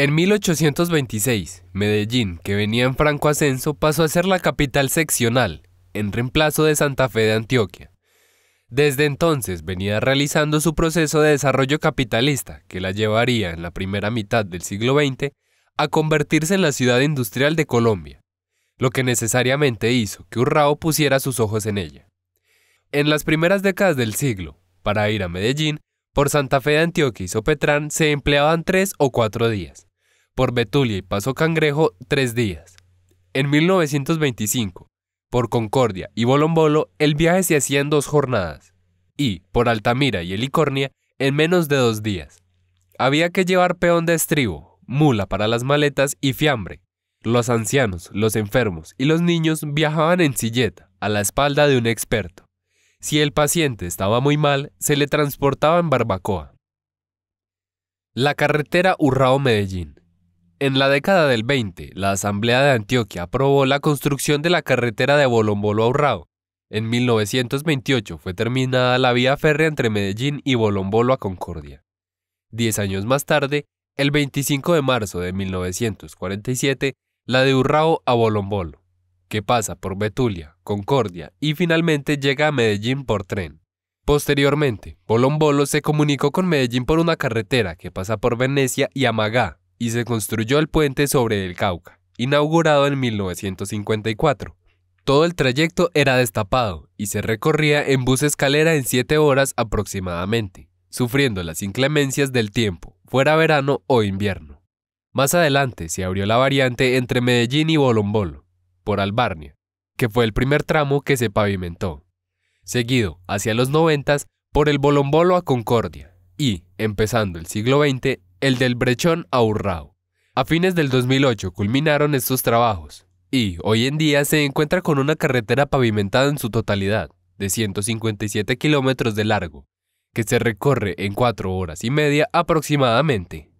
En 1826, Medellín, que venía en franco ascenso, pasó a ser la capital seccional, en reemplazo de Santa Fe de Antioquia. Desde entonces venía realizando su proceso de desarrollo capitalista, que la llevaría en la primera mitad del siglo XX a convertirse en la ciudad industrial de Colombia, lo que necesariamente hizo que Urrao pusiera sus ojos en ella. En las primeras décadas del siglo, para ir a Medellín, por Santa Fe de Antioquia y Sopetrán se empleaban tres o cuatro días por Betulia y Paso Cangrejo tres días. En 1925, por Concordia y Bolombolo, el viaje se hacía en dos jornadas, y por Altamira y Helicornia en menos de dos días. Había que llevar peón de estribo, mula para las maletas y fiambre. Los ancianos, los enfermos y los niños viajaban en silleta, a la espalda de un experto. Si el paciente estaba muy mal, se le transportaba en barbacoa. La carretera Urrao-Medellín. En la década del 20, la Asamblea de Antioquia aprobó la construcción de la carretera de Bolombolo a Urrao. En 1928 fue terminada la vía férrea entre Medellín y Bolombolo a Concordia. Diez años más tarde, el 25 de marzo de 1947, la de Urrao a Bolombolo, que pasa por Betulia, Concordia y finalmente llega a Medellín por tren. Posteriormente, Bolombolo se comunicó con Medellín por una carretera que pasa por Venecia y Amagá, y se construyó el puente sobre el Cauca, inaugurado en 1954. Todo el trayecto era destapado y se recorría en bus escalera en 7 horas aproximadamente, sufriendo las inclemencias del tiempo, fuera verano o invierno. Más adelante se abrió la variante entre Medellín y Bolombolo, por Albarnia, que fue el primer tramo que se pavimentó. Seguido, hacia los noventas, por el Bolombolo a Concordia y, empezando el siglo XX, el del brechón a Urrao. A fines del 2008 culminaron estos trabajos y hoy en día se encuentra con una carretera pavimentada en su totalidad, de 157 kilómetros de largo, que se recorre en 4 horas y media aproximadamente.